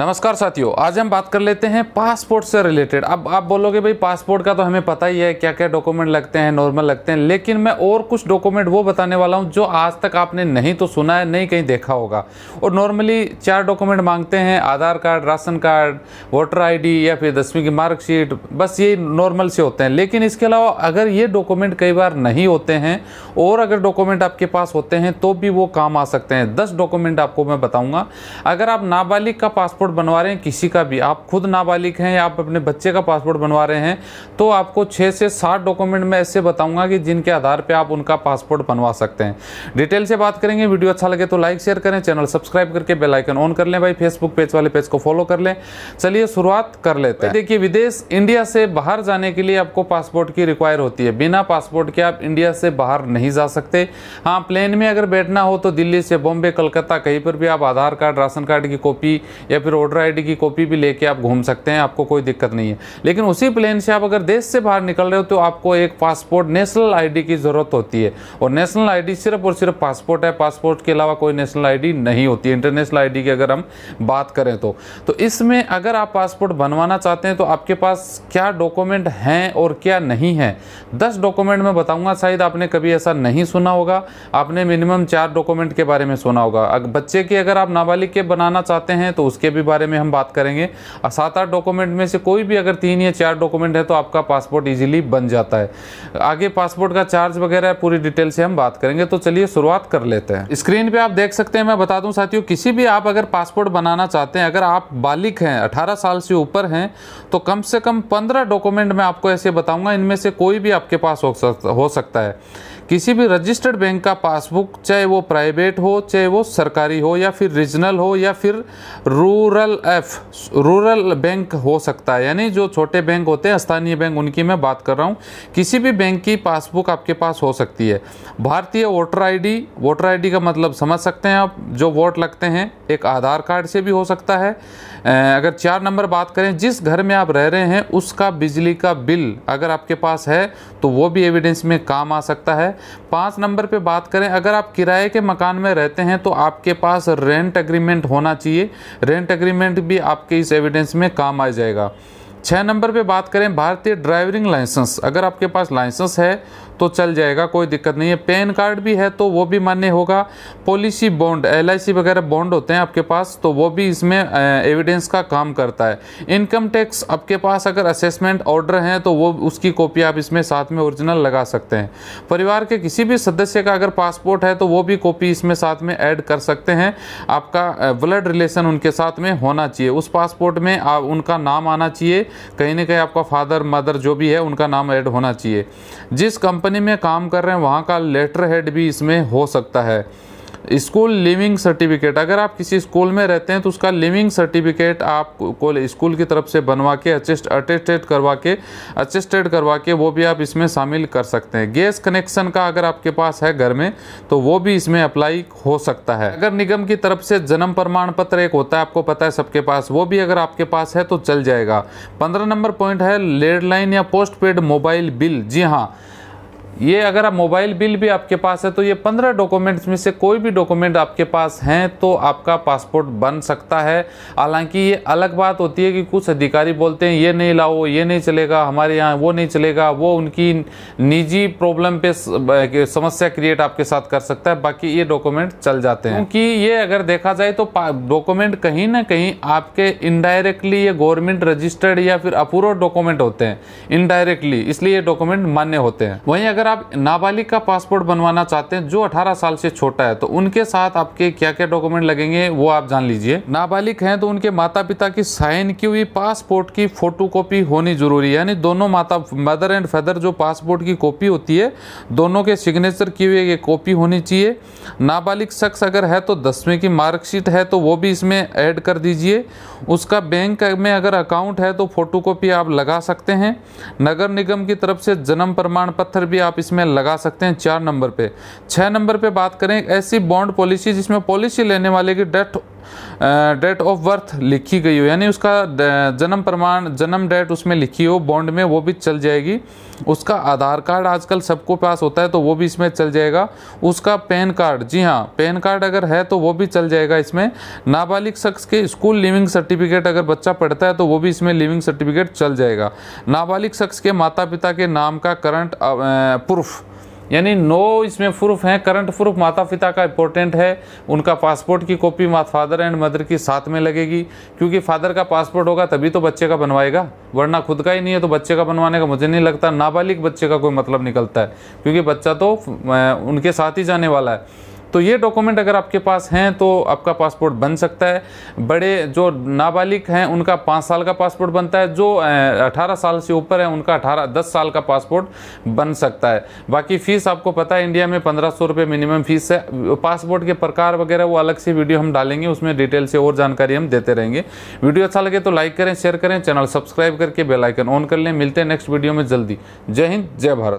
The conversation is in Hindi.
नमस्कार साथियों आज हम बात कर लेते हैं पासपोर्ट से रिलेटेड अब आप बोलोगे भाई पासपोर्ट का तो हमें पता ही है क्या क्या डॉक्यूमेंट लगते हैं नॉर्मल लगते हैं लेकिन मैं और कुछ डॉक्यूमेंट वो बताने वाला हूँ जो आज तक आपने नहीं तो सुना है नहीं कहीं देखा होगा और नॉर्मली चार डॉक्यूमेंट मांगते हैं Aadhaar card ration card voter I या फिर दसवीं की मार्कशीट बस ये नॉर्मल से होते हैं लेकिन इसके अलावा अगर ये डॉक्यूमेंट कई बार नहीं होते हैं और अगर डॉक्यूमेंट आपके पास होते हैं तो भी वो काम आ सकते हैं दस डॉक्यूमेंट आपको मैं बताऊँगा अगर आप नाबालिग का पासपोर्ट पासपोर्ट बनवा रहे हैं किसी का भी आप खुद नाबालिग हैं या आप अपने बच्चे का पासपोर्ट बनवा रहे हैं तो आपको छः से सात डॉक्यूमेंट मैं ऐसे बताऊंगा कि जिनके आधार पे आप उनका पासपोर्ट बनवा सकते हैं डिटेल से बात करेंगे वीडियो अच्छा लगे तो लाइक शेयर करें चैनल सब्सक्राइब करके बेलाइकन ऑन कर लें भाई फेसबुक पेज वाले पेज को फॉलो कर लें चलिए शुरुआत कर लेते हैं देखिए विदेश इंडिया से बाहर जाने के लिए आपको पासपोर्ट की रिक्वायर होती है बिना पासपोर्ट के आप इंडिया से बाहर नहीं जा सकते हाँ प्लेन में अगर बैठना हो तो दिल्ली से बॉम्बे कलकत्ता कहीं पर भी आप आधार कार्ड राशन कार्ड की कॉपी या फिर वोटर आईडी की कॉपी भी लेके आप घूम सकते हैं आपको कोई दिक्कत नहीं है लेकिन उसी प्लेन से आप अगर देश से बाहर निकल रहे हो तो आपको एक पासपोर्ट नेशनल आईडी की ज़रूरत होती है और नेशनल आईडी सिर्फ और सिर्फ पासपोर्ट है पासपोर्ट के अलावा कोई नेशनल आईडी नहीं होती इंटरनेशनल आईडी की अगर हम बात करें तो, तो इसमें अगर आप पासपोर्ट बनवाना चाहते हैं तो आपके पास क्या डॉक्यूमेंट हैं और क्या नहीं है दस डॉक्यूमेंट में बताऊंगा शायद आपने कभी ऐसा नहीं सुना होगा आपने मिनिमम चार डॉक्यूमेंट के बारे में सुना होगा बच्चे की अगर आप नाबालिग के बनाना चाहते हैं तो उसके भी भी बारे में हम बात करेंगे और सात आठ डॉक्यूमेंट में से कोई भी अगर तीन या चार डॉक्यूमेंट है तो आपका पासपोर्ट ईजिली बन जाता है आगे पासपोर्ट का चार्ज वगैरह पूरी डिटेल से हम बात करेंगे तो चलिए शुरुआत कर लेते हैं स्क्रीन पर आप देख सकते हैं मैं बता दूँ साथियों किसी भी आप अगर पासपोर्ट बनाना चाहते हैं अगर आप बालिक हैं अठारह साल से ऊपर हैं तो कम से कम पंद्रह डॉक्यूमेंट मैं आपको ऐसे बताऊँगा इनमें से कोई भी आपके पास हो सकता है किसी भी रजिस्टर्ड बैंक का पासबुक चाहे वो प्राइवेट हो चाहे वो सरकारी हो या फिर रीजनल हो या फिर रू रूरल एफ रूरल बैंक हो सकता है यानी जो छोटे बैंक होते हैं स्थानीय बैंक उनकी मैं बात कर रहा हूँ किसी भी बैंक की पासबुक आपके पास हो सकती है भारतीय वोटर आईडी वोटर आईडी का मतलब समझ सकते हैं आप जो वोट लगते हैं एक आधार कार्ड से भी हो सकता है अगर चार नंबर बात करें जिस घर में आप रह रहे हैं उसका बिजली का बिल अगर आपके पास है तो वो भी एविडेंस में काम आ सकता है पाँच नंबर पर बात करें अगर आप किराए के मकान में रहते हैं तो आपके पास रेंट अग्रीमेंट होना चाहिए रेंट एग्रीमेंट भी आपके इस एविडेंस में काम आ जाएगा छः नंबर पे बात करें भारतीय ड्राइविंग लाइसेंस अगर आपके पास लाइसेंस है तो चल जाएगा कोई दिक्कत नहीं है पैन कार्ड भी है तो वो भी मान्य होगा पॉलिसी बॉन्ड एल वगैरह बॉन्ड होते हैं आपके पास तो वो भी इसमें एविडेंस का काम करता है इनकम टैक्स आपके पास अगर असेसमेंट ऑर्डर हैं तो वो उसकी कॉपी आप इसमें साथ में ओरिजिनल लगा सकते हैं परिवार के किसी भी सदस्य का अगर पासपोर्ट है तो वो भी कॉपी इसमें साथ में ऐड कर सकते हैं आपका ब्लड रिलेशन उनके साथ में होना चाहिए उस पासपोर्ट में आप उनका नाम आना चाहिए कहीं ना कहीं आपका फादर मदर जो भी है उनका नाम ऐड होना चाहिए जिस कंपनी कंपनी में काम कर रहे हैं वहाँ का लेटर हेड भी इसमें हो सकता है स्कूल लिविंग सर्टिफिकेट अगर आप किसी स्कूल में रहते हैं तो उसका लिविंग सर्टिफिकेट आप को स्कूल की तरफ से बनवा के अचेस्ट अटेस्टेड करवा के अचेस्टेड करवा के वो भी आप इसमें शामिल कर सकते हैं गैस कनेक्शन का अगर आपके पास है घर में तो वो भी इसमें अप्लाई हो सकता है अगर निगम की तरफ से जन्म प्रमाण पत्र एक होता है आपको पता है सबके पास वो भी अगर आपके पास है तो चल जाएगा पंद्रह नंबर पॉइंट है लेडलाइन या पोस्ट पेड मोबाइल बिल जी हाँ ये अगर आप मोबाइल बिल भी आपके पास है तो ये पंद्रह डॉक्यूमेंट्स में से कोई भी डॉक्यूमेंट आपके पास हैं तो आपका पासपोर्ट बन सकता है हालांकि ये अलग बात होती है कि कुछ अधिकारी बोलते हैं ये नहीं लाओ ये नहीं चलेगा हमारे यहाँ वो नहीं चलेगा वो उनकी निजी प्रॉब्लम पे समस्या क्रिएट आपके साथ कर सकता है बाकी ये डॉक्यूमेंट चल जाते हैं क्योंकि ये अगर देखा जाए तो डॉक्यूमेंट कहीं ना कहीं आपके इनडायरेक्टली ये गवर्नमेंट रजिस्टर्ड या फिर अपूर्व डॉक्यूमेंट होते हैं इनडायरेक्टली इसलिए ये डॉक्यूमेंट मान्य होते हैं वहीं अगर अगर आप नाबालिग का पासपोर्ट बनवाना चाहते हैं जो 18 साल से छोटा है तो उनके साथ आपके क्या क्या डॉक्यूमेंट लगेंगे वो आप जान लीजिए नाबालिग हैं तो उनके माता पिता की साइन की हुई पासपोर्ट की फोटोकॉपी होनी जरूरी है यानी दोनों माता मदर एंड फादर जो पासपोर्ट की कॉपी होती है दोनों के सिग्नेचर की हुई कॉपी होनी चाहिए नाबालिग शख्स अगर है तो दसवीं की मार्कशीट है तो वो भी इसमें ऐड कर दीजिए उसका बैंक में अगर अकाउंट है तो फोटोकॉपी आप लगा सकते हैं नगर निगम की तरफ से जन्म प्रमाण पत्र भी आप आप इसमें लगा सकते हैं चार नंबर पे छः नंबर पे बात करें ऐसी बॉन्ड पॉलिसी जिसमें पॉलिसी लेने वाले की डेथ डेट ऑफ बर्थ लिखी गई हो यानी उसका जन्म प्रमाण जन्म डेट उसमें लिखी हो बॉन्ड में वो भी चल जाएगी उसका आधार कार्ड आजकल सबको पास होता है तो वो भी इसमें चल जाएगा उसका पैन कार्ड जी हाँ पैन कार्ड अगर है तो वो भी चल जाएगा इसमें नाबालिग शख्स के स्कूल लिविंग सर्टिफिकेट अगर बच्चा पढ़ता है तो वो भी इसमें लिविंग सर्टिफिकेट चल जाएगा नाबालिग शख्स के माता पिता के नाम का करंट प्रूफ यानी नो इसमें प्रूफ हैं करंट प्रूफ माता पिता का इंपॉर्टेंट है उनका पासपोर्ट की कॉपी फादर एंड मदर की साथ में लगेगी क्योंकि फादर का पासपोर्ट होगा तभी तो बच्चे का बनवाएगा वरना खुद का ही नहीं है तो बच्चे का बनवाने का मुझे नहीं लगता नाबालिग बच्चे का कोई मतलब निकलता है क्योंकि बच्चा तो उनके साथ ही जाने वाला है तो ये डॉक्यूमेंट अगर आपके पास हैं तो आपका पासपोर्ट बन सकता है बड़े जो नाबालिग हैं उनका पाँच साल का पासपोर्ट बनता है जो अठारह साल से ऊपर है उनका अठारह दस साल का पासपोर्ट बन सकता है बाकी फ़ीस आपको पता है इंडिया में पंद्रह सौ रुपये मिनिमम फ़ीस है पासपोर्ट के प्रकार वगैरह वो अलग से वीडियो हम डालेंगे उसमें डिटेल से और जानकारी हम देते रहेंगे वीडियो अच्छा लगे तो लाइक करें शेयर करें चैनल सब्सक्राइब करके बेलाइकन ऑन कर लें मिलते हैं नेक्स्ट वीडियो में जल्दी जय हिंद जय भारत